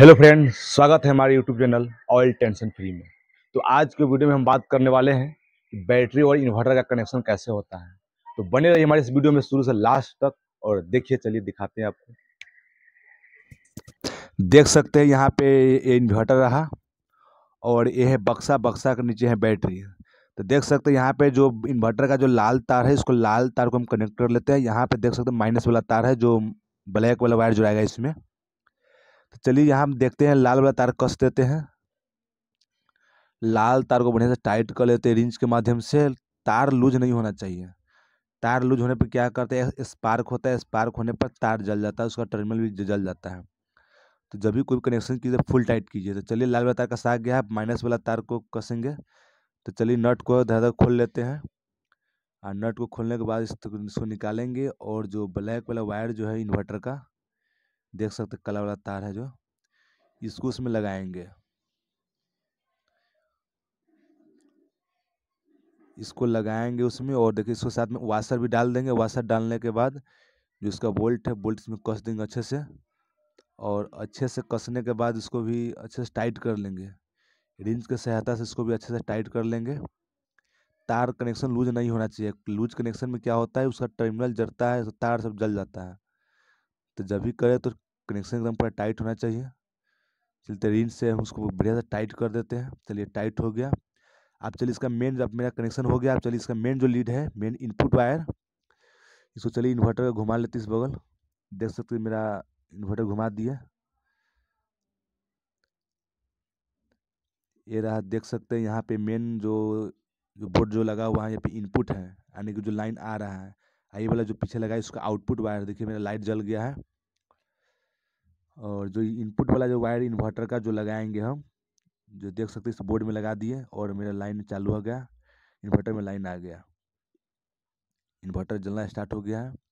hello friend स्वागत है हमारे YouTube channel oil tension free में तो आज के वीडियो में हम बात करने वाले हैं कि बैटरी और इन्वर्टर का कनेक्शन कैसे होता है तो बने रहिए हमारे इस वीडियो में शुरू से लास्ट तक और देखिए चलिए दिखाते हैं आपको देख सकते हैं यहाँ पे ये इन्वर्टर रहा और ये है बक्सा बक्सा के नीचे है बैटरी तो देख सकते हैं यहाँ पे जो इन्वर्टर का जो लाल तार है इसको लाल तार को हम कनेक्ट कर लेते हैं यहाँ पे देख सकते हैं माइनस वाला तार है जो ब्लैक वाला वायर जुड़ाएगा इसमें चलिए यहाँ हम देखते हैं लाल वाला तार कस देते हैं लाल तार को बढ़िया से टाइट कर लेते हैं रिंच के माध्यम से तार लूज नहीं होना चाहिए तार लूज होने पर क्या करते हैं स्पार्क होता है स्पार्क होने पर तार जल जाता है उसका टर्मिनल भी जल जाता है तो जब भी कोई कनेक्शन कीजिए फुल टाइट कीजिए तो चलिए लाल वाला तार कसा गया है माइनस वाला तार को कसेंगे तो चलिए नट को धर खोल लेते हैं और नट को खोलने के बाद इसको निकालेंगे और जो ब्लैक वाला वायर जो है इन्वर्टर का देख सकते कला वाला तार है जो इसको उसमें लगाएंगे इसको लगाएंगे उसमें और देखिए इसको साथ में वाशर भी डाल देंगे वाशर डालने के बाद जो इसका बोल्ट है बोल्ट इसमें कस देंगे अच्छे से और अच्छे से कसने के बाद इसको भी अच्छे से टाइट कर लेंगे रिंच की सहायता से इसको भी अच्छे से टाइट कर लेंगे तार कनेक्शन लूज नहीं होना चाहिए लूज कनेक्शन में क्या होता है उसका टर्मिनल जरता है तो तार सब जल जाता है तो जब भी करें तो कनेक्शन एकदम पूरा टाइट होना चाहिए चलते तो रिंच से हम उसको बढ़िया से टाइट कर देते हैं चलिए टाइट हो गया आप चलिए इसका मेन जब मेरा कनेक्शन हो गया आप चलिए इसका मेन जो लीड है मेन इनपुट वायर इसको चलिए इन्वर्टर का घुमा लेते इस बगल देख सकते हो मेरा इन्वर्टर घुमा दिया ये रहा देख सकते हैं यहाँ पे मेन जो जो बोर्ड जो लगा हुआ है यहाँ पे इनपुट है यानी कि जो लाइन आ रहा है आई वाला जो पीछे लगा है इसका आउटपुट वायर देखिए मेरा लाइट जल गया है और जो इनपुट वाला जो वायर इन्वर्टर का जो लगाएंगे हम जो देख सकते हैं इस बोर्ड में लगा दिए और मेरा लाइन चालू हो गया इन्वर्टर में लाइन आ गया इन्वर्टर जलना स्टार्ट हो गया है